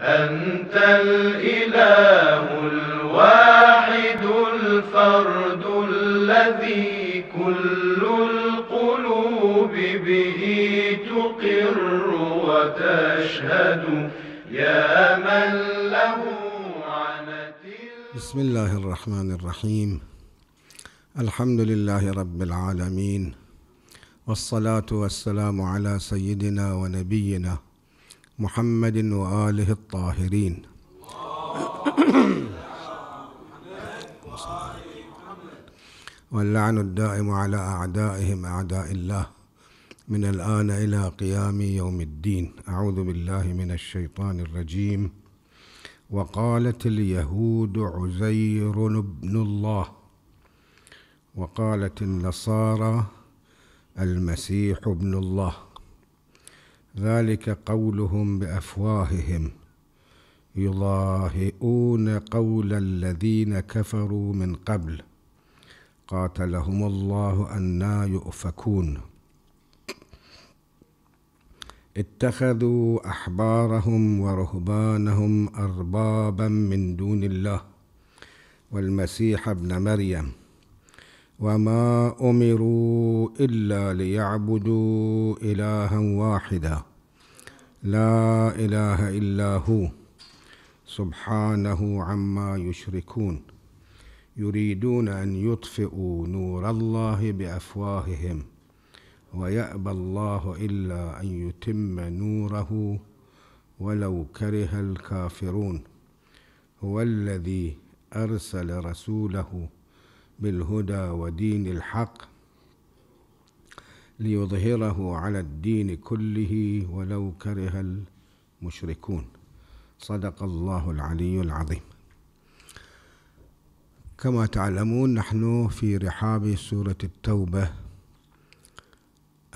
أنت الإله الواحد الفرد الذي كل القلوب به تقر وتشهد يا من له عنت بسم الله الرحمن الرحيم الحمد لله رب العالمين والصلاة والسلام على سيدنا ونبينا محمد وآله الطاهرين واللعن الدائم على أعدائهم أعداء الله من الآن إلى قيام يوم الدين أعوذ بالله من الشيطان الرجيم وقالت اليهود عزير ابن الله وقالت النصارى المسيح ابن الله ذلك قولهم بافواههم يضاهئون قول الذين كفروا من قبل قاتلهم الله انا يؤفكون اتخذوا احبارهم ورهبانهم اربابا من دون الله والمسيح ابن مريم وما امروا الا ليعبدوا الها واحدا لا اله الا هو سبحانه عما يشركون يريدون ان يطفئوا نور الله بافواههم ويابى الله الا ان يتم نوره ولو كره الكافرون هو الذي ارسل رسوله بالهدى ودين الحق ليظهره على الدين كله ولو كره المشركون صدق الله العلي العظيم كما تعلمون نحن في رحاب سورة التوبة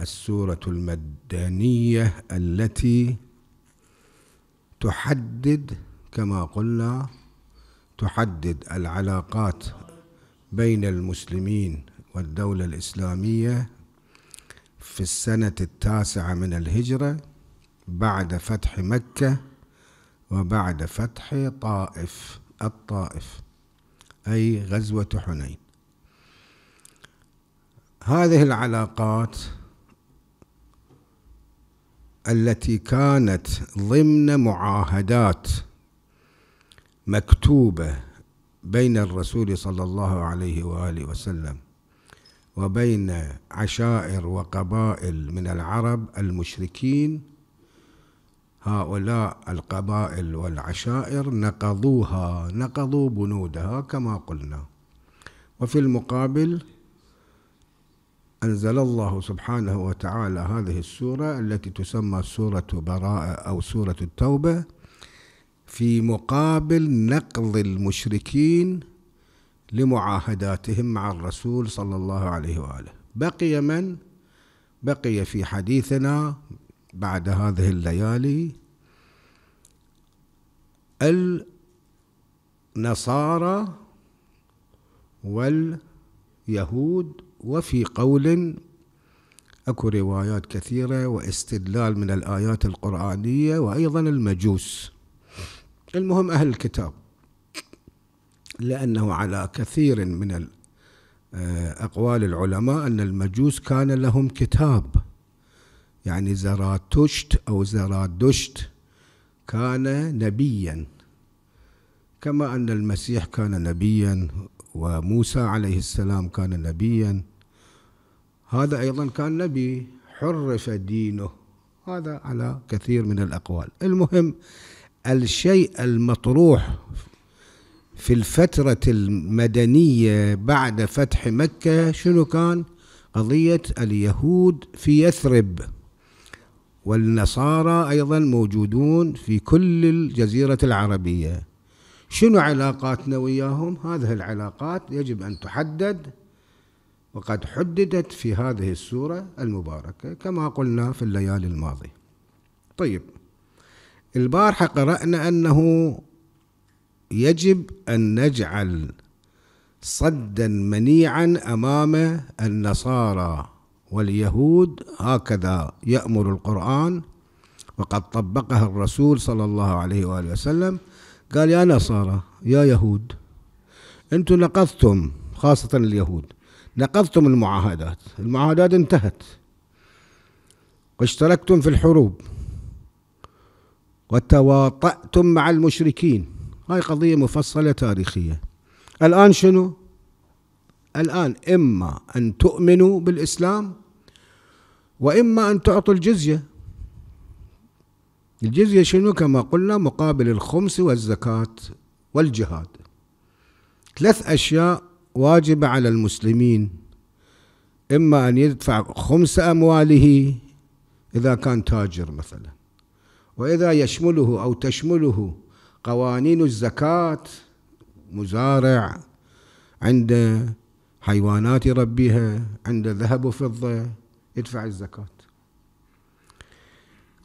السورة المدنية التي تحدد كما قلنا تحدد العلاقات بين المسلمين والدولة الإسلامية في السنة التاسعة من الهجرة بعد فتح مكة وبعد فتح طائف الطائف أي غزوة حنين هذه العلاقات التي كانت ضمن معاهدات مكتوبة بين الرسول صلى الله عليه وآله وسلم وبين عشائر وقبائل من العرب المشركين هؤلاء القبائل والعشائر نقضوها نقضوا بنودها كما قلنا وفي المقابل أنزل الله سبحانه وتعالى هذه السورة التي تسمى سورة براءة أو سورة التوبة في مقابل نقض المشركين لمعاهداتهم مع الرسول صلى الله عليه واله بقي من بقي في حديثنا بعد هذه الليالي النصارى واليهود وفي قول اكو روايات كثيره واستدلال من الايات القرانيه وايضا المجوس المهم أهل الكتاب لأنه على كثير من آه، أقوال العلماء أن المجوس كان لهم كتاب يعني زراتشت أو زرادشت كان نبيا كما أن المسيح كان نبيا وموسى عليه السلام كان نبيا هذا أيضا كان نبي حرف دينه هذا على كثير من الأقوال المهم الشيء المطروح في الفترة المدنية بعد فتح مكة شنو كان قضية اليهود في يثرب والنصارى أيضا موجودون في كل الجزيرة العربية شنو علاقاتنا وياهم هذه العلاقات يجب أن تحدد وقد حددت في هذه السورة المباركة كما قلنا في الليالي الماضية طيب البارحة قرأنا أنه يجب أن نجعل صدا منيعا أمام النصارى واليهود هكذا يأمر القرآن وقد طبقها الرسول صلى الله عليه وآله وسلم قال يا نصارى يا يهود أنتم نقضتم خاصة اليهود نقضتم المعاهدات المعاهدات انتهت واشتركتم في الحروب وتواطأتم مع المشركين هاي قضية مفصلة تاريخية الآن شنو؟ الآن إما أن تؤمنوا بالإسلام وإما أن تعطوا الجزية الجزية شنو كما قلنا مقابل الخمس والزكاة والجهاد ثلاث أشياء واجبة على المسلمين إما أن يدفع خمس أمواله إذا كان تاجر مثلاً وإذا يشمله أو تشمله قوانين الزكاة مزارع عنده حيوانات يربيها عنده ذهب وفضة يدفع الزكاة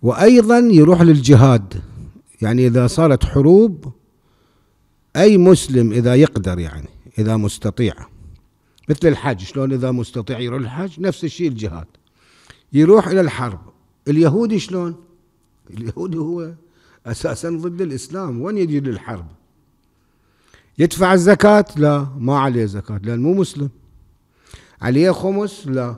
وأيضا يروح للجهاد يعني إذا صارت حروب أي مسلم إذا يقدر يعني إذا مستطيع مثل الحج شلون إذا مستطيع يروح الحج نفس الشيء الجهاد يروح إلى الحرب اليهود شلون اليهودي هو أساسا ضد الإسلام وين يجي للحرب يدفع الزكاة لا ما عليه زكاة لأن مو مسلم عليه خمس لا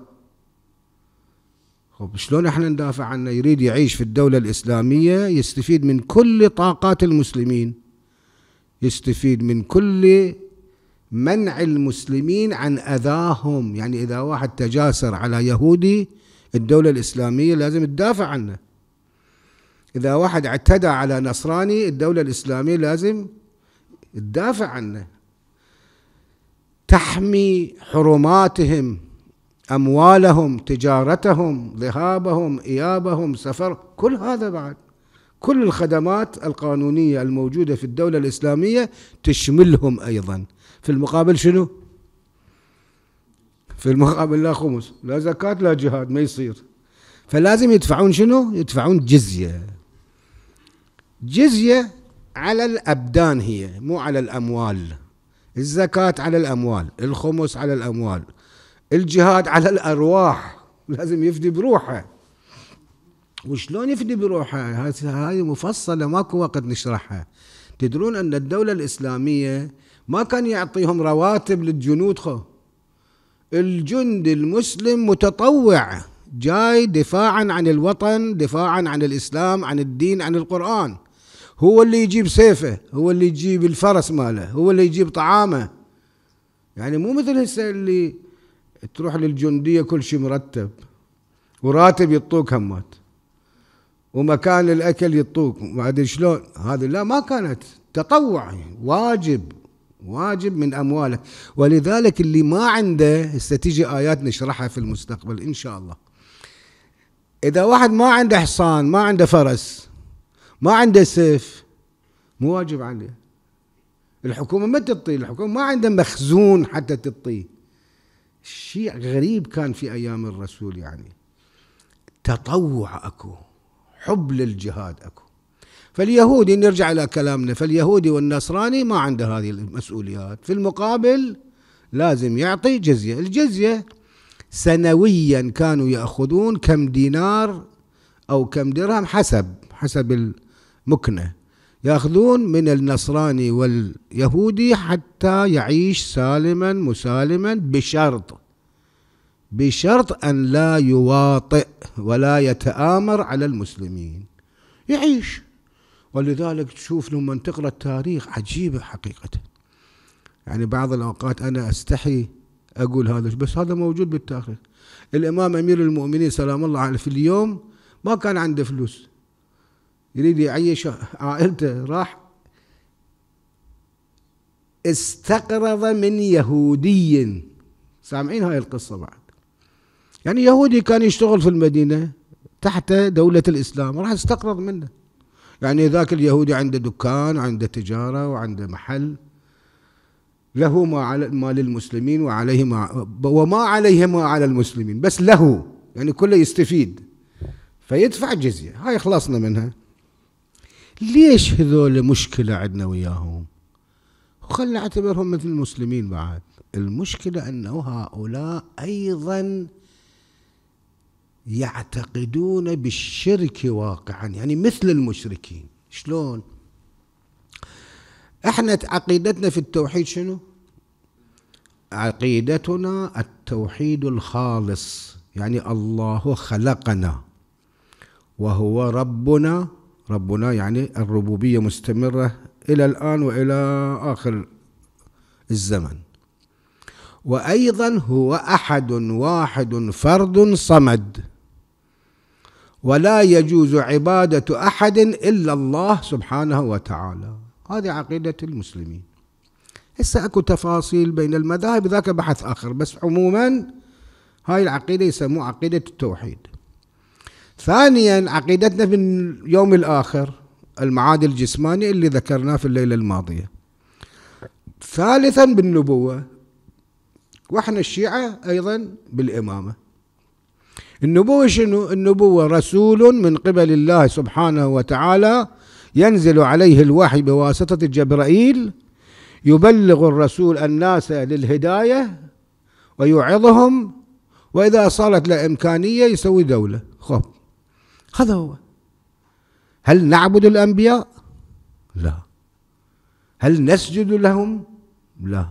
خب شلون احنا ندافع عنه يريد يعيش في الدولة الإسلامية يستفيد من كل طاقات المسلمين يستفيد من كل منع المسلمين عن أذاهم يعني إذا واحد تجاسر على يهودي الدولة الإسلامية لازم تدافع عنه إذا واحد اعتدى على نصراني الدولة الإسلامية لازم تدافع عنه تحمي حرماتهم أموالهم تجارتهم ذهابهم إيابهم سفر كل هذا بعد كل الخدمات القانونية الموجودة في الدولة الإسلامية تشملهم أيضا في المقابل شنو؟ في المقابل لا خمس لا زكاة لا جهاد ما يصير فلازم يدفعون شنو؟ يدفعون جزية جزية على الأبدان هي مو على الأموال الزكاة على الأموال الخمس على الأموال الجهاد على الأرواح لازم يفدي بروحه وشلون يفدي بروحه هاي مفصلة ماكو وقت نشرحها تدرون أن الدولة الإسلامية ما كان يعطيهم رواتب للجنود خو الجند المسلم متطوع جاي دفاعا عن الوطن دفاعا عن الإسلام عن الدين عن القرآن هو اللي يجيب سيفه هو اللي يجيب الفرس ماله هو اللي يجيب طعامه يعني مو مثل هسه اللي تروح للجندية كل شيء مرتب وراتب يطوك همات ومكان الأكل يطوك ما أدري شلون هذه لا ما كانت تطوع واجب واجب من أموالك ولذلك اللي ما عنده هسه تجي آيات نشرحها في المستقبل إن شاء الله إذا واحد ما عنده حصان ما عنده فرس ما عنده سيف مو واجب عليه الحكومة ما تطي الحكومة ما عندها مخزون حتى تطي شيء غريب كان في أيام الرسول يعني تطوع أكو حب للجهاد أكو فاليهودي نرجع إلى كلامنا فاليهودي والنصراني ما عنده هذه المسؤوليات في المقابل لازم يعطي جزية الجزية سنويا كانوا يأخذون كم دينار أو كم درهم حسب حسب مكنة يأخذون من النصراني واليهودي حتى يعيش سالما مسالما بشرط بشرط أن لا يواطئ ولا يتآمر على المسلمين يعيش ولذلك تشوف لما تقرأ التاريخ عجيبة حقيقة يعني بعض الأوقات أنا أستحي أقول هذا بس هذا موجود بالتاريخ الإمام أمير المؤمنين سلام الله عليه في اليوم ما كان عنده فلوس يريد يعيش عائلته راح استقرض من يهودي سامعين هاي القصة بعد يعني يهودي كان يشتغل في المدينة تحت دولة الإسلام راح استقرض منه يعني ذاك اليهودي عنده دكان عنده تجارة وعنده محل له ما على ما للمسلمين وعليه ما وما عليه ما على المسلمين بس له يعني كله يستفيد فيدفع جزية هاي خلصنا منها ليش هذول مشكلة عندنا وياهم وخلنا نعتبرهم مثل المسلمين بعد المشكلة أنه هؤلاء أيضا يعتقدون بالشرك واقعا يعني مثل المشركين شلون احنا عقيدتنا في التوحيد شنو عقيدتنا التوحيد الخالص يعني الله خلقنا وهو ربنا ربنا يعني الربوبية مستمرة إلى الآن وإلى آخر الزمن وأيضا هو أحد واحد فرد صمد ولا يجوز عبادة أحد إلا الله سبحانه وتعالى هذه عقيدة المسلمين هسه اكو تفاصيل بين المذاهب ذاك بحث آخر بس عموما هاي العقيدة يسموها عقيدة التوحيد ثانيا عقيدتنا في اليوم الآخر المعاد الجسماني اللي ذكرناه في الليلة الماضية ثالثا بالنبوة واحنا الشيعة أيضا بالإمامة النبوة شنو؟ النبوة رسول من قبل الله سبحانه وتعالى ينزل عليه الوحي بواسطة جبرائيل يبلغ الرسول الناس للهداية ويوعظهم وإذا صارت له إمكانية يسوي دولة خب هذا هو هل نعبد الأنبياء؟ لا هل نسجد لهم؟ لا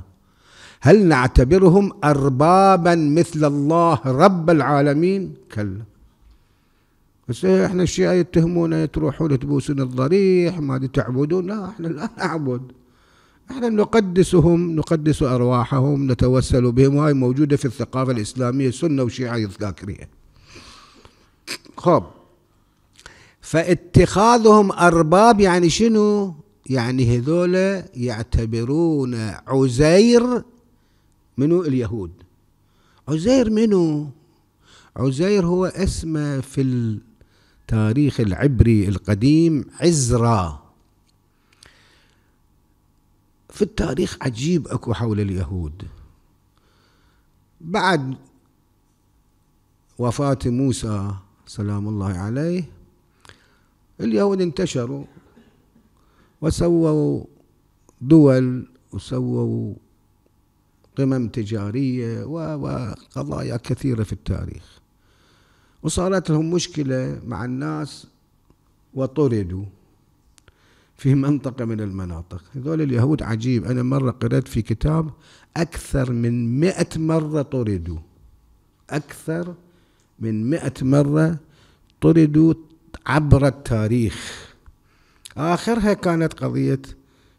هل نعتبرهم أربابا مثل الله رب العالمين؟ كلا بس إيه، احنا الشيعة يتهمونا تروحون تبوسون الضريح ما تعبدون لا احنا لا نعبد احنا نقدسهم نقدس ارواحهم نتوسل بهم وهي موجوده في الثقافه الاسلاميه سنه وشيعه ذاكريها خب فاتخاذهم أرباب يعني شنو يعني هذول يعتبرون عزير منو اليهود عزير منو عزير هو اسمه في التاريخ العبري القديم عزرا في التاريخ عجيب اكو حول اليهود بعد وفاة موسى سلام الله عليه اليهود انتشروا وسووا دول وسووا قمم تجارية وقضايا كثيرة في التاريخ وصارت لهم مشكلة مع الناس وطردوا في منطقة من المناطق هذول اليهود عجيب أنا مرة قرأت في كتاب أكثر من مئة مرة طردوا أكثر من مئة مرة طردوا عبر التاريخ آخرها كانت قضية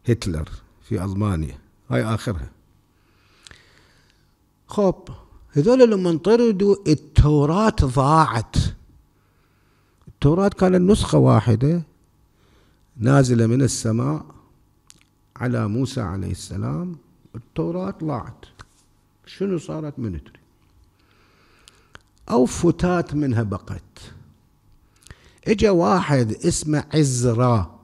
هتلر في ألمانيا هاي آخرها خب هذول لما انطردوا التوراة ضاعت التوراة كانت نسخة واحدة نازلة من السماء على موسى عليه السلام التوراة ضاعت شنو صارت من تري أو فتات منها بقت اجا واحد اسمه عزرا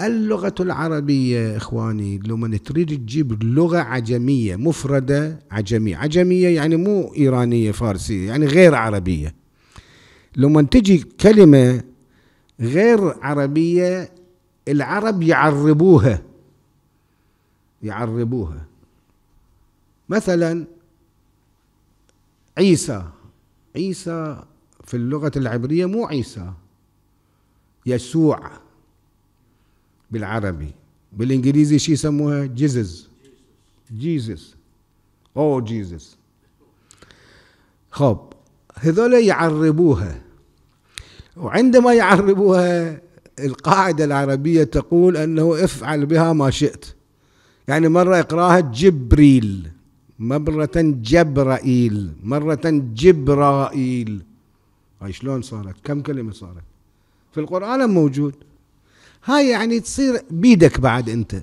اللغة العربية إخواني لما تريد تجيب لغة عجمية مفردة عجمية عجمية يعني مو إيرانية فارسية يعني غير عربية لما تجي كلمة غير عربية العرب يعربوها يعربوها مثلا عيسى عيسى في اللغة العبرية مو عيسى يسوع بالعربي بالإنجليزي شي يسموها جيزس جيزس أو جيزس خب هذول يعربوها وعندما يعربوها القاعدة العربية تقول أنه افعل بها ما شئت يعني مرة اقراها جبريل مرة جبرائيل مرة جبرائيل هاي شلون صارت كم كلمة صارت في القرآن موجود هاي يعني تصير بيدك بعد انت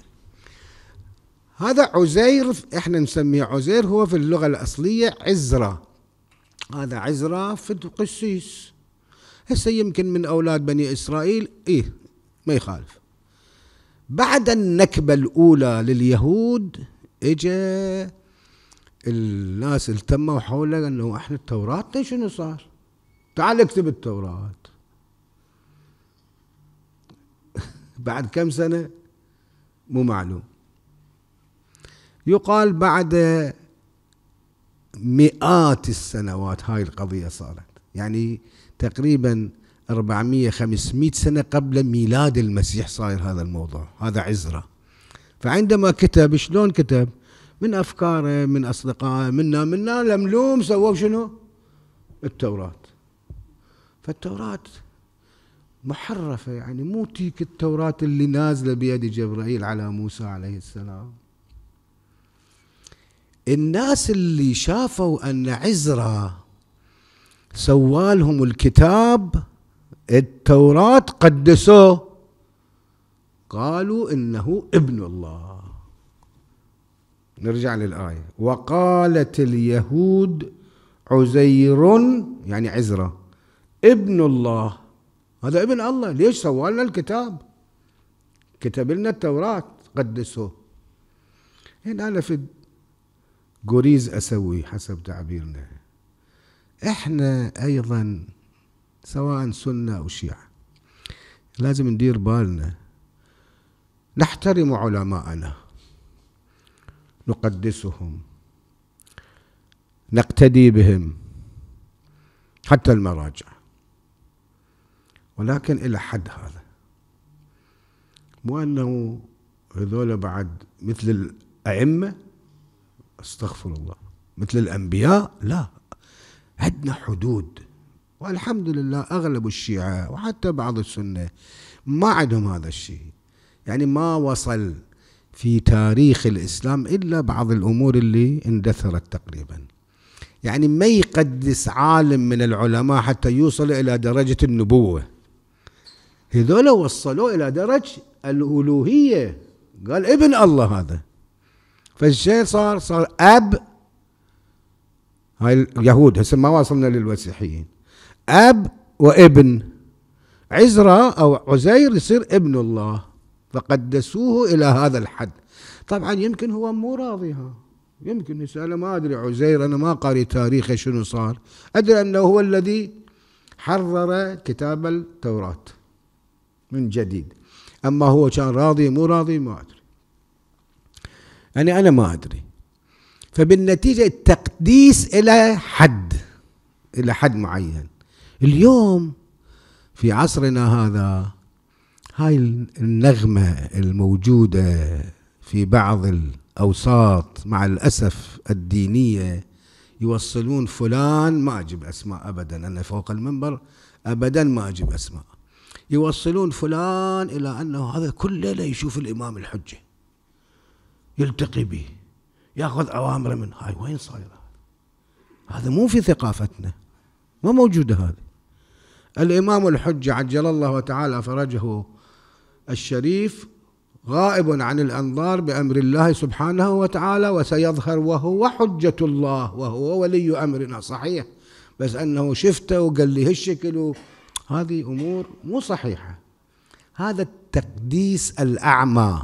هذا عزير احنا نسميه عزير هو في اللغة الأصلية عزرة هذا عزرة في قسيس هسه يمكن من أولاد بني إسرائيل إيه ما يخالف بعد النكبة الأولى لليهود إجا الناس التموا حوله أنه إحنا التوراة شنو صار تعال اكتب التوراة بعد كم سنة مو معلوم يقال بعد مئات السنوات هاي القضية صارت يعني تقريبا 400 500 سنة قبل ميلاد المسيح صاير هذا الموضوع هذا عزرة فعندما كتب شلون كتب من أفكاره من أصدقائه منا منا لملوم سووا شنو التوراة فالتوراة محرفة يعني مو تيك التوراة اللي نازلة بيد جبرائيل على موسى عليه السلام الناس اللي شافوا أن عزرا سوالهم الكتاب التوراة قدسوه قالوا إنه ابن الله نرجع للآية وقالت اليهود عزير يعني عزرة ابن الله هذا ابن الله ليش سوى لنا الكتاب كتب لنا التوراة قدسه هنا أنا في قريز أسوي حسب تعبيرنا احنا أيضا سواء سنة أو شيعة لازم ندير بالنا نحترم علماءنا نقدسهم نقتدي بهم حتى المراجع ولكن إلى حد هذا مو أنه هذول بعد مثل الأئمة استغفر الله مثل الأنبياء لا عندنا حدود والحمد لله أغلب الشيعة وحتى بعض السنة ما عندهم هذا الشيء يعني ما وصل في تاريخ الإسلام إلا بعض الأمور اللي اندثرت تقريبا يعني ما يقدس عالم من العلماء حتى يوصل إلى درجة النبوة هذول وصلوه إلى درجة الألوهية قال ابن الله هذا فالشيء صار صار أب هاي اليهود هسه ما وصلنا للمسيحيين أب وابن عزرا أو عزير يصير ابن الله فقدسوه إلى هذا الحد طبعا يمكن هو مو راضيها يمكن يسأل ما أدري عزير أنا ما قاري تاريخه شنو صار أدري أنه هو الذي حرر كتاب التوراة من جديد أما هو كان راضي مو راضي ما أدري يعني أنا ما أدري فبالنتيجة التقديس إلى حد إلى حد معين اليوم في عصرنا هذا هاي النغمة الموجودة في بعض الأوساط مع الأسف الدينية يوصلون فلان ما أجيب أسماء أبدا أنا فوق المنبر أبدا ما أجيب أسماء يوصلون فلان إلى أنه هذا كل ليلة يشوف الإمام الحجة يلتقي به ياخذ أوامره من هاي وين صايرة هذا مو في ثقافتنا ما موجودة هذه الإمام الحجة عجل الله تعالى فرجه الشريف غائب عن الأنظار بأمر الله سبحانه وتعالى وسيظهر وهو حجة الله وهو ولي أمرنا صحيح بس أنه شفته وقال لي هالشكل هذه امور مو صحيحه هذا التقديس الاعمى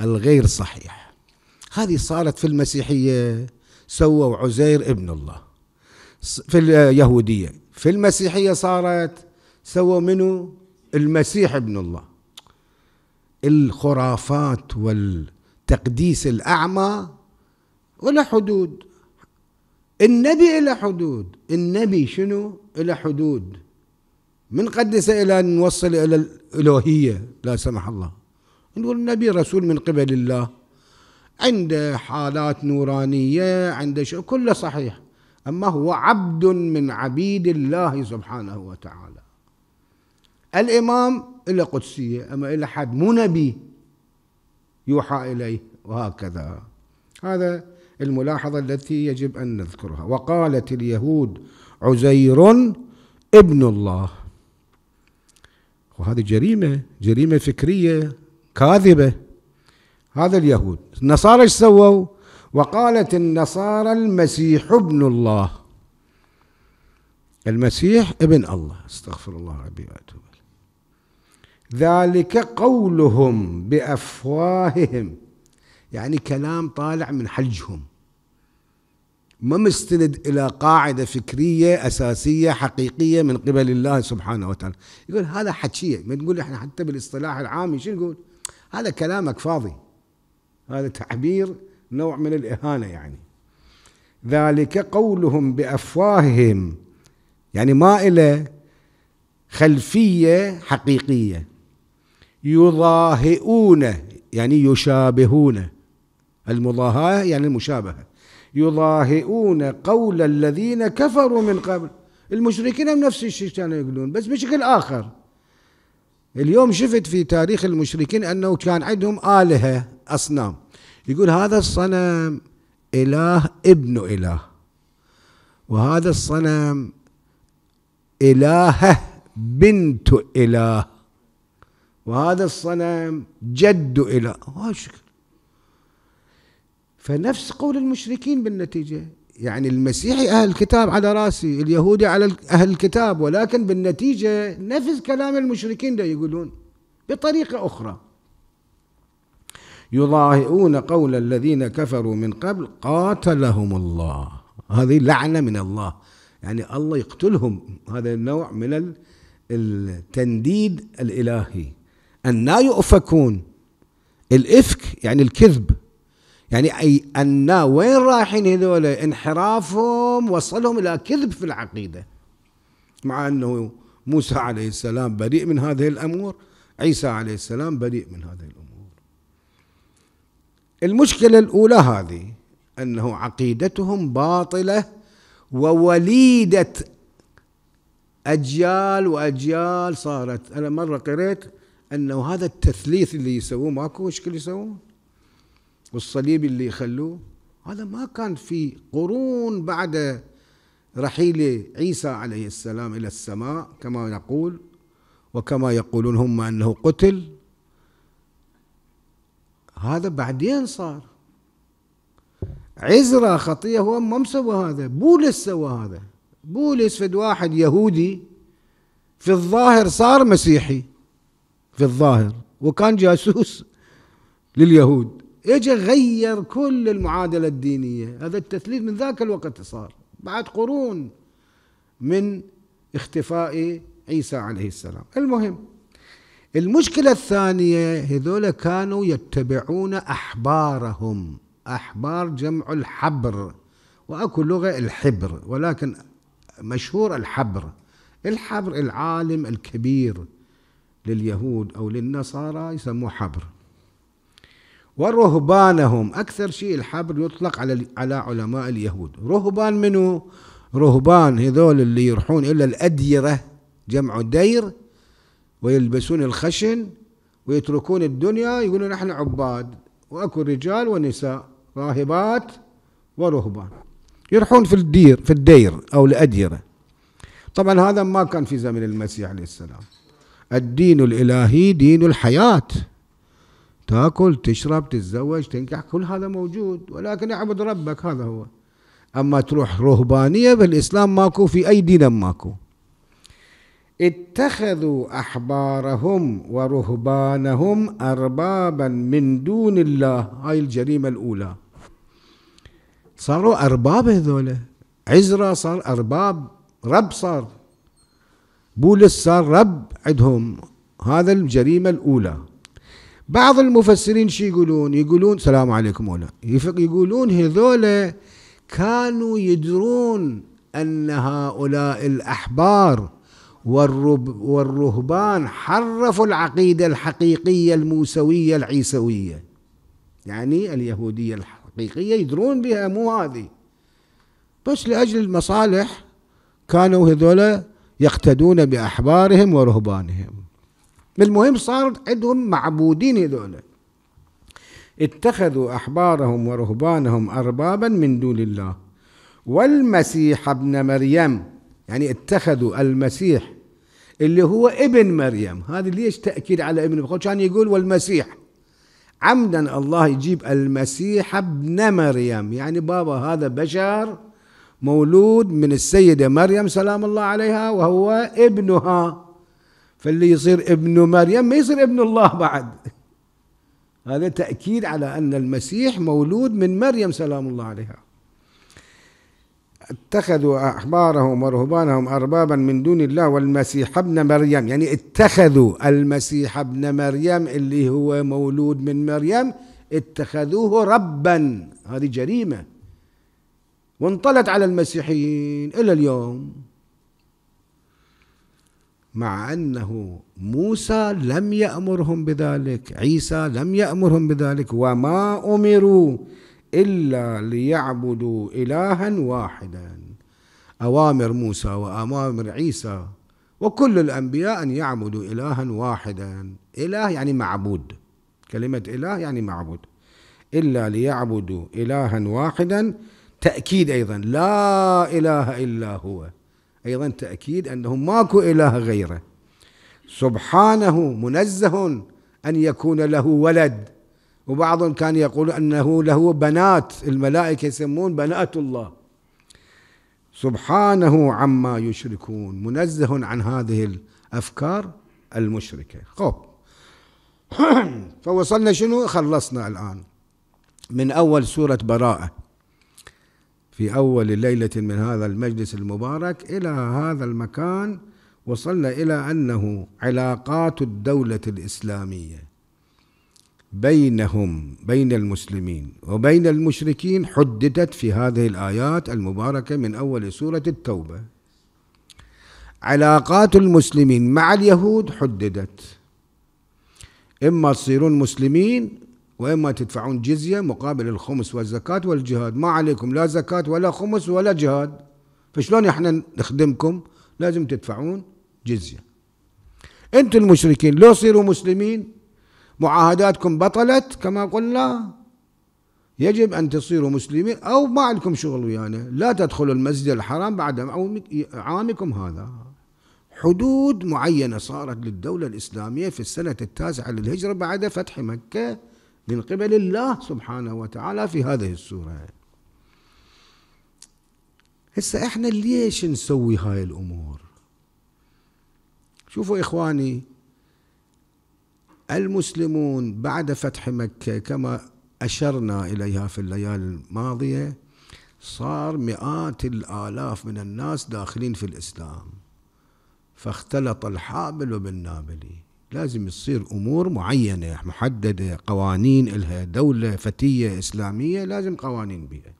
الغير صحيح هذه صارت في المسيحيه سووا عزير ابن الله في اليهوديه آه، في المسيحيه صارت سووا منه المسيح ابن الله الخرافات والتقديس الاعمى ولا حدود النبي إلى حدود النبي شنو إلى حدود منقدسة إلى أن نوصل إلى الإلوهية لا سمح الله نقول النبي رسول من قبل الله عنده حالات نورانية عنده شيء كله صحيح أما هو عبد من عبيد الله سبحانه وتعالى الإمام إلى قدسية أما إلى حد مو نبي يوحى إليه وهكذا هذا الملاحظة التي يجب أن نذكرها وقالت اليهود عزير ابن الله وهذه جريمة جريمة فكرية كاذبة هذا اليهود النصارى ايش سووا وقالت النصارى المسيح ابن الله المسيح ابن الله استغفر الله ربي واتوب ذلك قولهم بافواههم يعني كلام طالع من حلجهم ما مستند إلى قاعدة فكرية أساسية حقيقية من قبل الله سبحانه وتعالى يقول هذا حكية ما تقول إحنا حتى بالاصطلاح العامي شو نقول هذا كلامك فاضي هذا تعبير نوع من الإهانة يعني ذلك قولهم بأفواههم يعني ما إلى خلفية حقيقية يضاهئون يعني يشابهون المضاهاة يعني المشابهة يضاهئون قول الذين كفروا من قبل المشركين هم نفس الشيء كانوا يقولون بس بشكل آخر اليوم شفت في تاريخ المشركين أنه كان عندهم آلهة أصنام يقول هذا الصنم إله ابن إله وهذا الصنم إلهه بنت إله وهذا الصنم جد إله هذا شكل فنفس قول المشركين بالنتيجة يعني المسيحي أهل الكتاب على رأسي اليهودي على أهل الكتاب ولكن بالنتيجة نفس كلام المشركين ده يقولون بطريقة أخرى يضاهئون قول الذين كفروا من قبل قاتلهم الله هذه لعنة من الله يعني الله يقتلهم هذا النوع من التنديد الإلهي أن لا يؤفكون الإفك يعني الكذب يعني أي أن وين رايحين هذول انحرافهم وصلهم إلى كذب في العقيدة مع أنه موسى عليه السلام بريء من هذه الأمور عيسى عليه السلام بريء من هذه الأمور المشكلة الأولى هذه أنه عقيدتهم باطلة ووليدة أجيال وأجيال صارت أنا مرة قريت أنه هذا التثليث اللي يسووه ماكو إيش يسووه والصليب اللي خلوه هذا ما كان في قرون بعد رحيل عيسى عليه السلام إلى السماء كما نقول وكما يقولون هم أنه قتل هذا بعدين صار عزرة خطية هو ما مسوى هذا بولس سوى هذا بولس فد واحد يهودي في الظاهر صار مسيحي في الظاهر وكان جاسوس لليهود اجى غير كل المعادله الدينيه هذا التثليث من ذاك الوقت صار بعد قرون من اختفاء عيسى عليه السلام المهم المشكلة الثانية هذول كانوا يتبعون أحبارهم أحبار جمع الحبر وأكو لغة الحبر ولكن مشهور الحبر الحبر العالم الكبير لليهود أو للنصارى يسموه حبر ورهبانهم أكثر شيء الحبر يطلق على على علماء اليهود رهبان منو رهبان هذول اللي يروحون إلى الأديرة جمع دير ويلبسون الخشن ويتركون الدنيا يقولون نحن عباد واكو رجال ونساء راهبات ورهبان يروحون في الدير في الدير او الاديره طبعا هذا ما كان في زمن المسيح عليه السلام الدين الالهي دين الحياه تاكل تشرب تتزوج تنكح كل هذا موجود ولكن اعبد ربك هذا هو اما تروح رهبانيه بالاسلام ماكو في اي دين ماكو اتخذوا احبارهم ورهبانهم اربابا من دون الله هاي الجريمه الاولى صاروا ارباب هذول عزرا صار ارباب رب صار بولس صار رب عندهم هذا الجريمه الاولى بعض المفسرين شو يقولون يقولون سلام عليكم ولا يقولون هذولا كانوا يدرون أن هؤلاء الأحبار والرب والرهبان حرفوا العقيدة الحقيقية الموسوية العيسوية يعني اليهودية الحقيقية يدرون بها مو هذه بس لأجل المصالح كانوا هذولا يقتدون بأحبارهم ورهبانهم المهم صار عندهم معبودين هذول اتخذوا أحبارهم ورهبانهم أربابا من دون الله والمسيح ابن مريم يعني اتخذوا المسيح اللي هو ابن مريم هذا ليش تأكيد على ابن بقول كان يقول والمسيح عمدا الله يجيب المسيح ابن مريم يعني بابا هذا بشر مولود من السيدة مريم سلام الله عليها وهو ابنها فاللي يصير ابن مريم ما يصير ابن الله بعد هذا تأكيد على أن المسيح مولود من مريم سلام الله عليها اتخذوا أحبارهم ورهبانهم أربابا من دون الله والمسيح ابن مريم يعني اتخذوا المسيح ابن مريم اللي هو مولود من مريم اتخذوه ربا هذه جريمة وانطلت على المسيحيين إلى اليوم مع أنه موسى لم يأمرهم بذلك عيسى لم يأمرهم بذلك وما أمروا إلا ليعبدوا إلها واحدا أوامر موسى وأوامر عيسى وكل الأنبياء أن يعبدوا إلها واحدا إله يعني معبود كلمة إله يعني معبود إلا ليعبدوا إلها واحدا تأكيد أيضا لا إله إلا هو أيضا تأكيد أنه ماكو إله غيره سبحانه منزه أن يكون له ولد وبعضهم كان يقول أنه له بنات الملائكة يسمون بنات الله سبحانه عما يشركون منزه عن هذه الأفكار المشركة خب فوصلنا شنو خلصنا الآن من أول سورة براءة في أول ليلة من هذا المجلس المبارك إلى هذا المكان وصلنا إلى أنه علاقات الدولة الإسلامية بينهم بين المسلمين وبين المشركين حددت في هذه الآيات المباركة من أول سورة التوبة علاقات المسلمين مع اليهود حددت إما تصيرون مسلمين وإما تدفعون جزية مقابل الخمس والزكاة والجهاد ما عليكم لا زكاة ولا خمس ولا جهاد فشلون احنا نخدمكم لازم تدفعون جزية انتم المشركين لو صيروا مسلمين معاهداتكم بطلت كما قلنا يجب أن تصيروا مسلمين أو ما عندكم شغل ويانا يعني لا تدخلوا المسجد الحرام بعد عامكم هذا حدود معينة صارت للدولة الإسلامية في السنة التاسعة للهجرة بعد فتح مكة من قبل الله سبحانه وتعالى في هذه السورة هسه احنا ليش نسوي هاي الامور شوفوا اخواني المسلمون بعد فتح مكة كما أشرنا إليها في الليالي الماضية صار مئات الآلاف من الناس داخلين في الإسلام فاختلط الحابل بالنابلي لازم تصير امور معينه محدده قوانين الها دوله فتيه اسلاميه لازم قوانين بها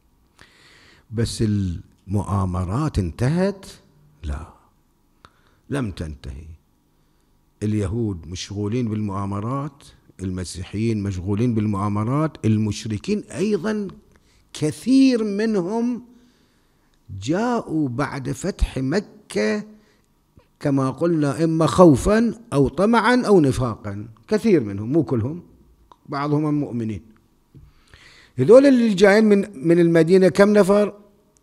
بس المؤامرات انتهت لا لم تنتهي اليهود مشغولين بالمؤامرات المسيحيين مشغولين بالمؤامرات المشركين ايضا كثير منهم جاءوا بعد فتح مكه كما قلنا إما خوفا أو طمعا أو نفاقا كثير منهم مو كلهم بعضهم المؤمنين هذول اللي جايين من من المدينة كم نفر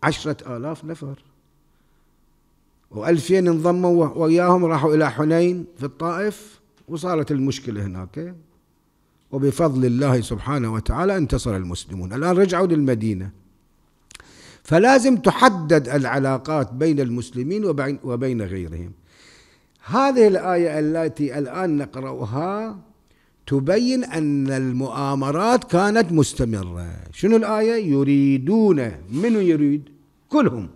عشرة آلاف نفر وألفين انضموا وياهم راحوا إلى حنين في الطائف وصارت المشكلة هناك وبفضل الله سبحانه وتعالى انتصر المسلمون الآن رجعوا للمدينة فلازم تحدد العلاقات بين المسلمين وبين غيرهم هذه الآية التي الآن نقرأها تبين أن المؤامرات كانت مستمرة شنو الآية يريدون من يريد كلهم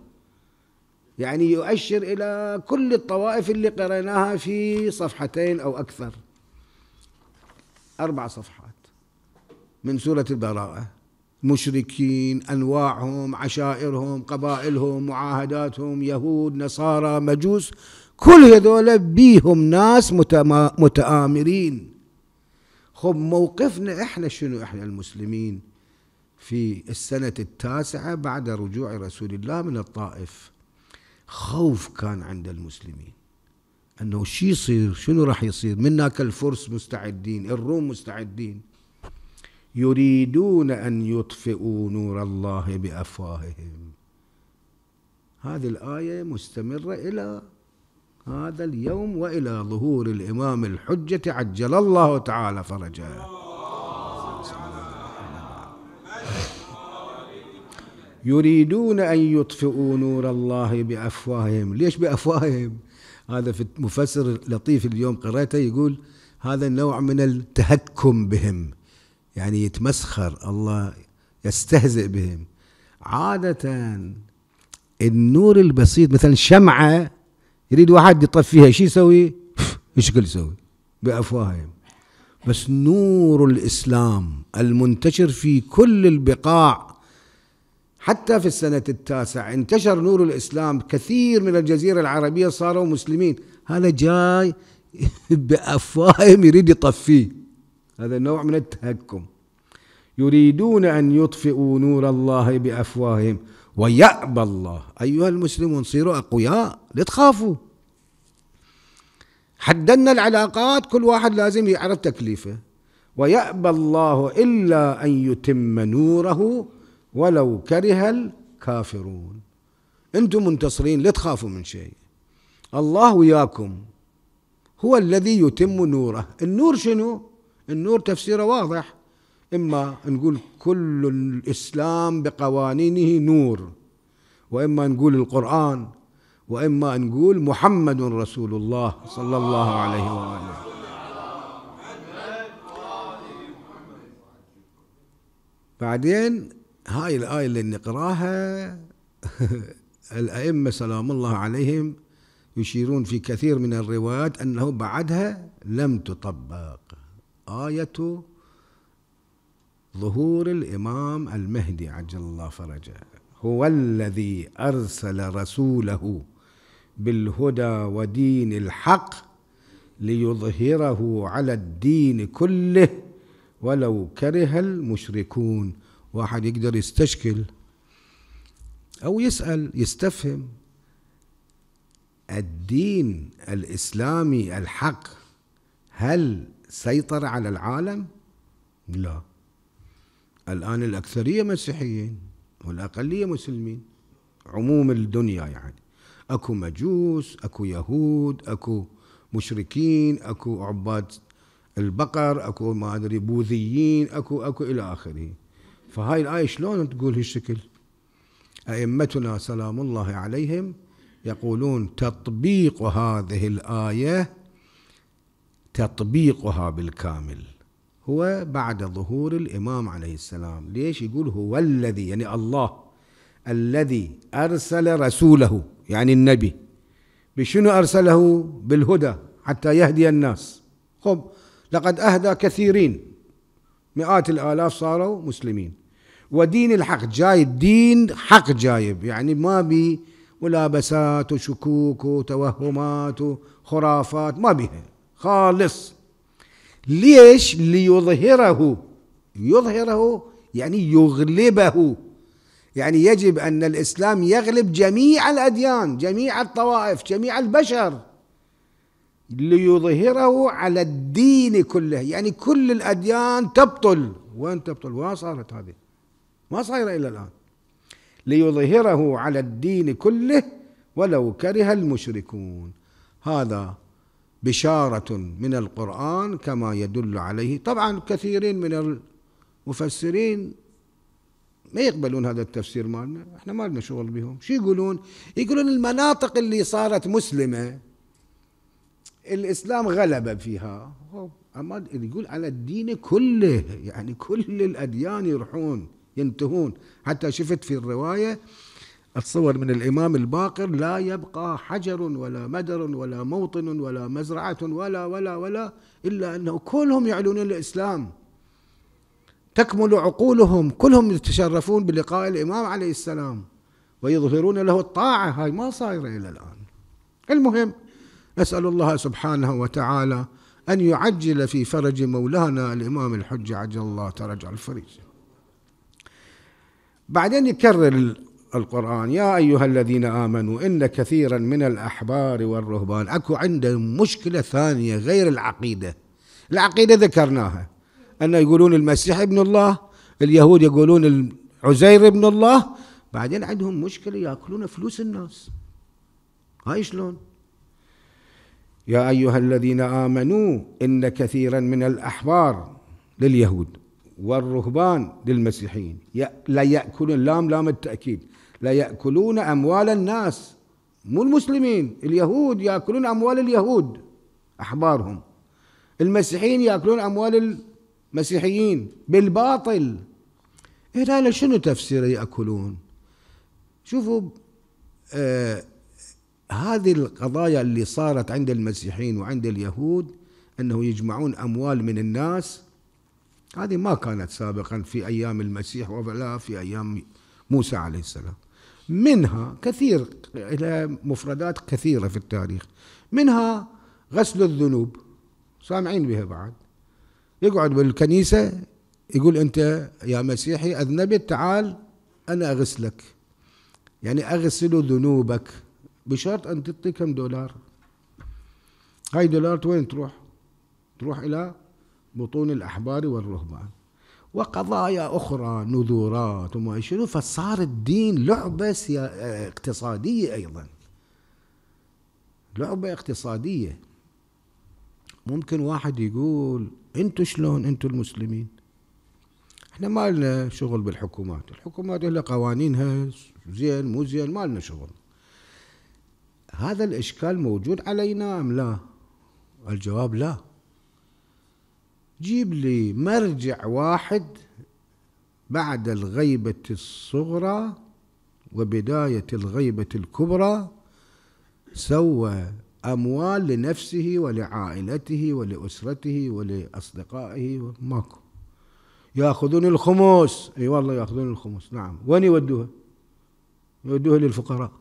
يعني يؤشر إلى كل الطوائف اللي قرأناها في صفحتين أو أكثر أربع صفحات من سورة البراءة مشركين أنواعهم عشائرهم قبائلهم معاهداتهم يهود نصارى مجوس كل هذول بيهم ناس متآمرين خب موقفنا احنا شنو احنا المسلمين في السنة التاسعة بعد رجوع رسول الله من الطائف خوف كان عند المسلمين انه شي يصير شنو راح يصير منك الفرس مستعدين الروم مستعدين يريدون ان يطفئوا نور الله بافواههم هذه الايه مستمره الى هذا اليوم وإلى ظهور الإمام الحجة عجل الله تعالى فرجه يريدون أن يطفئوا نور الله بأفواههم ليش بأفواههم هذا في مفسر لطيف اليوم قرأته يقول هذا النوع من التهكم بهم يعني يتمسخر الله يستهزئ بهم عادة النور البسيط مثلا شمعة يريد واحد يطفيها شو يسوي؟ ايش كل يسوي بأفواههم بس نور الإسلام المنتشر في كل البقاع حتى في السنة التاسعة انتشر نور الإسلام كثير من الجزيرة العربية صاروا مسلمين هذا جاي بأفواههم يريد يطفيه هذا نوع من التهكم يريدون أن يطفئوا نور الله بأفواههم ويأبى الله أيها المسلمون صيروا أقوياء لا تخافوا حددنا العلاقات كل واحد لازم يعرف تكليفه ويأبى الله إلا أن يتم نوره ولو كره الكافرون أنتم منتصرين لا تخافوا من شيء الله وياكم هو الذي يتم نوره النور شنو النور تفسيره واضح إما نقول كل الإسلام بقوانينه نور وإما نقول القرآن وإما نقول محمد رسول الله صلى الله عليه وآله بعدين هاي الآية اللي نقراها الأئمة سلام الله عليهم يشيرون في كثير من الروايات أنه بعدها لم تطبق آية ظهور الامام المهدي عجل الله فرجه هو الذي ارسل رسوله بالهدى ودين الحق ليظهره على الدين كله ولو كره المشركون واحد يقدر يستشكل او يسال يستفهم الدين الاسلامي الحق هل سيطر على العالم لا الآن الأكثرية مسيحيين والأقلية مسلمين عموم الدنيا يعني اكو مجوس اكو يهود اكو مشركين اكو عباد البقر اكو ما ادري بوذيين اكو اكو الى اخره فهاي الايه شلون تقول هالشكل ائمتنا سلام الله عليهم يقولون تطبيق هذه الايه تطبيقها بالكامل هو بعد ظهور الإمام عليه السلام ليش يقول هو الذي يعني الله الذي أرسل رسوله يعني النبي بشنو أرسله بالهدى حتى يهدي الناس خب لقد أهدى كثيرين مئات الآلاف صاروا مسلمين ودين الحق جايب دين حق جايب يعني ما بي ملابسات وشكوك وتوهمات وخرافات ما بيها خالص ليش ليظهره يظهره يعني يغلبه يعني يجب أن الإسلام يغلب جميع الأديان جميع الطوائف جميع البشر ليظهره على الدين كله يعني كل الأديان تبطل وين تبطل وين صارت هذه ما صايرة إلى الآن ليظهره على الدين كله ولو كره المشركون هذا بشارة من القرآن كما يدل عليه طبعا كثيرين من المفسرين ما يقبلون هذا التفسير مالنا احنا ما لنا شغل بهم شو يقولون يقولون المناطق اللي صارت مسلمة الإسلام غلب فيها أما يقول على الدين كله يعني كل الأديان يروحون ينتهون حتى شفت في الرواية أتصور من الإمام الباقر لا يبقى حجر ولا مدر ولا موطن ولا مزرعة ولا ولا ولا إلا أنه كلهم يعلنون الإسلام تكمل عقولهم كلهم يتشرفون بلقاء الإمام عليه السلام ويظهرون له الطاعة هاي ما صايرة إلى الآن المهم نسأل الله سبحانه وتعالى أن يعجل في فرج مولانا الإمام الحج عجل الله ترجع الفريج بعدين يكرر القرآن يا أيها الذين آمنوا إن كثيرا من الأحبار والرهبان أكو عندهم مشكلة ثانية غير العقيدة العقيدة ذكرناها أن يقولون المسيح ابن الله اليهود يقولون عزير ابن الله بعدين عندهم مشكلة يأكلون فلوس الناس هاي شلون يا أيها الذين آمنوا إن كثيرا من الأحبار لليهود والرهبان للمسيحيين لا يأكلون لام لام التأكيد لا يأكلون أموال الناس مو المسلمين اليهود يأكلون أموال اليهود أحبارهم المسيحيين يأكلون أموال المسيحيين بالباطل هذا إيه شنو تفسير يأكلون شوفوا آه هذه القضايا اللي صارت عند المسيحيين وعند اليهود أنه يجمعون أموال من الناس هذه ما كانت سابقا في أيام المسيح ولا في أيام موسى عليه السلام منها كثير إلى مفردات كثيرة في التاريخ منها غسل الذنوب سامعين بها بعد يقعد بالكنيسة يقول أنت يا مسيحي أذنبت تعال أنا أغسلك يعني أغسل ذنوبك بشرط أن تعطي كم دولار هاي دولار وين تروح تروح إلى بطون الأحبار والرهبان وقضايا أخرى نذورات وما شنو فصار الدين لعبة اقتصادية أيضا لعبة اقتصادية ممكن واحد يقول انتو شلون انتو المسلمين احنا ما لنا شغل بالحكومات الحكومات لها قوانينها زين مو زين ما لنا شغل هذا الاشكال موجود علينا ام لا الجواب لا جيب لي مرجع واحد بعد الغيبة الصغرى وبداية الغيبة الكبرى سوى أموال لنفسه ولعائلته ولأسرته ولأصدقائه ماكو ياخذون الخمس اي والله ياخذون الخمس نعم وين يودوها؟ يودوها للفقراء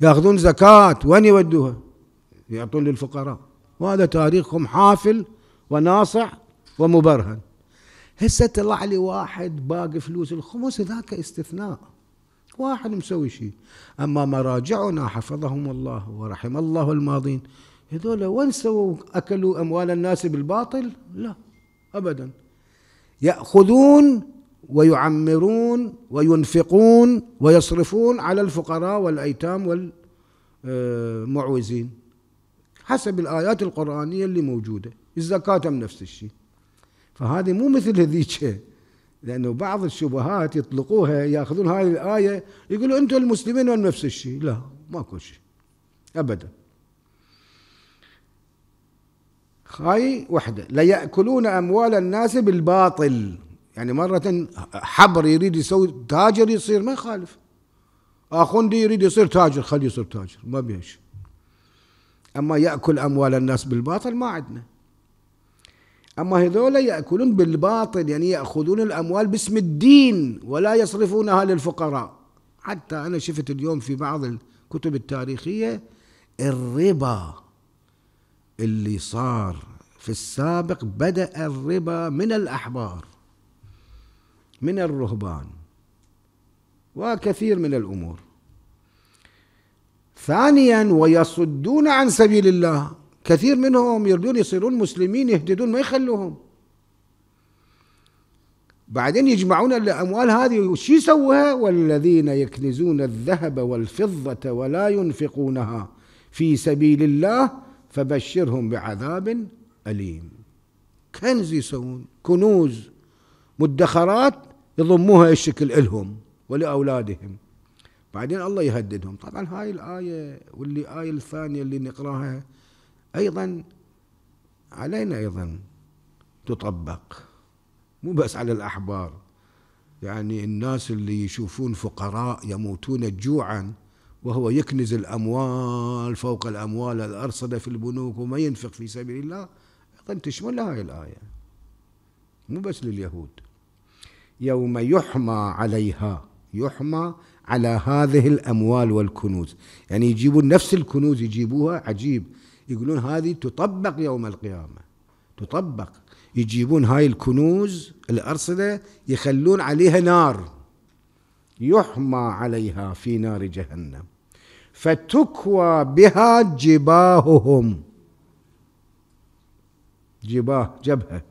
ياخذون زكاة وين يودوها؟ يعطون للفقراء وهذا تاريخهم حافل وناصع ومبرهن هسه طلع لي واحد باقي فلوس الخمس ذاك استثناء واحد مسوي شيء اما مراجعنا حفظهم الله ورحم الله الماضين هذول وين سووا اكلوا اموال الناس بالباطل لا ابدا ياخذون ويعمرون وينفقون ويصرفون على الفقراء والايتام والمعوزين حسب الايات القرانيه اللي موجوده الزكاه نفس الشيء فهذه مو مثل هذيك لانه بعض الشبهات يطلقوها ياخذون هذه الايه يقولوا انتم المسلمين هم نفس الشيء لا ماكو شيء ابدا هاي وحده ليأكلون اموال الناس بالباطل يعني مرة حبر يريد يسوي تاجر يصير ما يخالف اخوندي يريد يصير تاجر خليه يصير تاجر ما بيش اما يأكل اموال الناس بالباطل ما عندنا أما هذول يأكلون بالباطل يعني يأخذون الأموال باسم الدين ولا يصرفونها للفقراء حتى أنا شفت اليوم في بعض الكتب التاريخية الربا اللي صار في السابق بدأ الربا من الأحبار من الرهبان وكثير من الأمور ثانيا ويصدون عن سبيل الله كثير منهم يريدون يصيرون مسلمين يهددون ما يخلوهم بعدين يجمعون الأموال هذه وش يسوها والذين يكنزون الذهب والفضة ولا ينفقونها في سبيل الله فبشرهم بعذاب أليم كنز يسوون كنوز مدخرات يضموها الشكل إلهم ولأولادهم بعدين الله يهددهم طبعا هاي الآية واللي آية الثانية اللي نقراها أيضا علينا أيضا تطبق مو بس على الأحبار يعني الناس اللي يشوفون فقراء يموتون جوعا وهو يكنز الأموال فوق الأموال الأرصدة في البنوك وما ينفق في سبيل الله أيضا تشمل هاي الآية مو بس لليهود يوم يحمى عليها يحمى على هذه الأموال والكنوز يعني يجيبون نفس الكنوز يجيبوها عجيب يقولون هذه تطبق يوم القيامة تطبق يجيبون هاي الكنوز الأرصدة يخلون عليها نار يحمى عليها في نار جهنم فتكوى بها جباههم جباه جبهة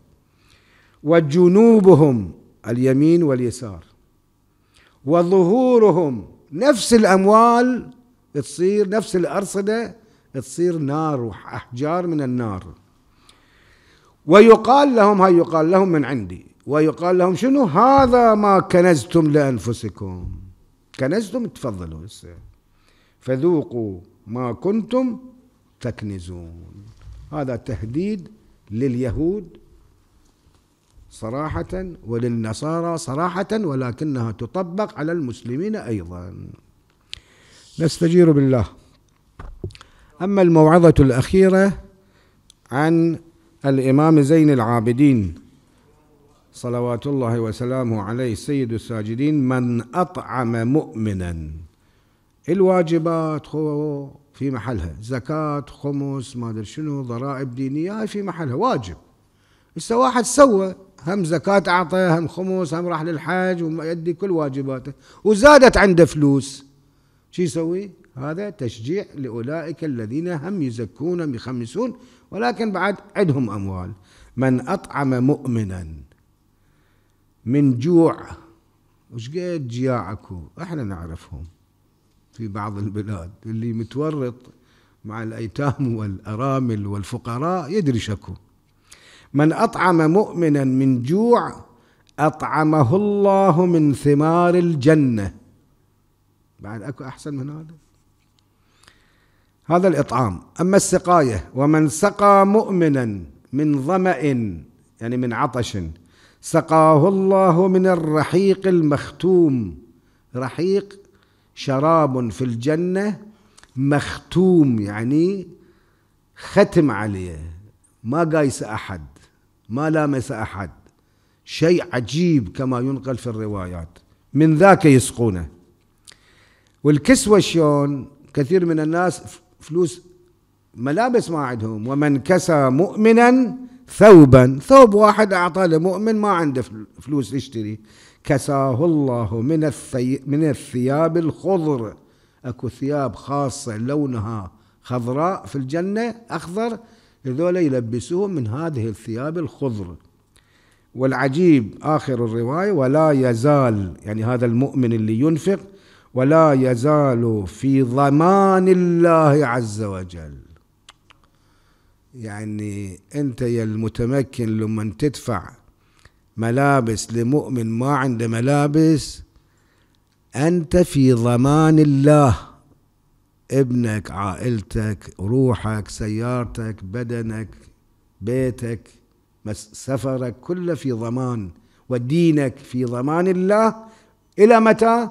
وجنوبهم اليمين واليسار وظهورهم نفس الأموال تصير نفس الأرصدة تصير نار وأحجار من النار ويقال لهم هاي يقال لهم من عندي ويقال لهم شنو هذا ما كنزتم لأنفسكم كنزتم تفضلوا فذوقوا ما كنتم تكنزون هذا تهديد لليهود صراحة وللنصارى صراحة ولكنها تطبق على المسلمين أيضا نستجير بالله أما الموعظة الأخيرة عن الإمام زين العابدين صلوات الله وسلامه عليه سيد الساجدين من أطعم مؤمنا الواجبات هو في محلها زكاة خمس ما أدري شنو ضرائب دينية هاي في محلها واجب بس واحد سوى هم زكاة أعطى هم خمس هم راح للحج ويدي كل واجباته وزادت عنده فلوس شو يسوي؟ هذا تشجيع لأولئك الذين هم يزكون يخمسون ولكن بعد عندهم أموال من أطعم مؤمنا من جوع وش قد جياع اكو احنا نعرفهم في بعض البلاد اللي متورط مع الايتام والارامل والفقراء يدري شكو من اطعم مؤمنا من جوع اطعمه الله من ثمار الجنه بعد اكو احسن من هذا هذا الإطعام أما السقاية ومن سقى مؤمنا من ظمأ يعني من عطش سقاه الله من الرحيق المختوم رحيق شراب في الجنة مختوم يعني ختم عليه ما قايس أحد ما لامس أحد شيء عجيب كما ينقل في الروايات من ذاك يسقونه والكسوة شلون كثير من الناس فلوس ملابس ما عندهم ومن كسى مؤمنا ثوبا ثوب واحد أعطاه لمؤمن ما عنده فلوس يشتري كساه الله من الثي من الثياب الخضر اكو ثياب خاصه لونها خضراء في الجنه اخضر هذول يلبسوهم من هذه الثياب الخضر والعجيب اخر الروايه ولا يزال يعني هذا المؤمن اللي ينفق ولا يزال في ضمان الله عز وجل يعني انت يا المتمكن لما تدفع ملابس لمؤمن ما عنده ملابس انت في ضمان الله ابنك عائلتك روحك سيارتك بدنك بيتك سفرك كله في ضمان ودينك في ضمان الله الى متى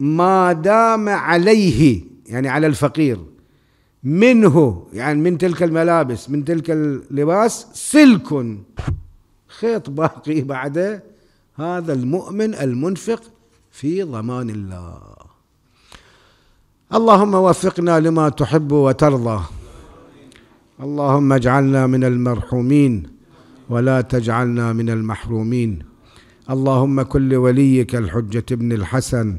ما دام عليه يعني على الفقير منه يعني من تلك الملابس من تلك اللباس سلك خيط باقي بعد هذا المؤمن المنفق في ضمان الله اللهم وفقنا لما تحب وترضى اللهم اجعلنا من المرحومين ولا تجعلنا من المحرومين اللهم كل وليك الحجة ابن الحسن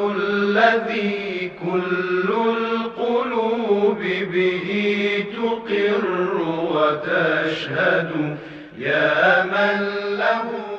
الذي كل القلوب به تقر وتشهد يا من له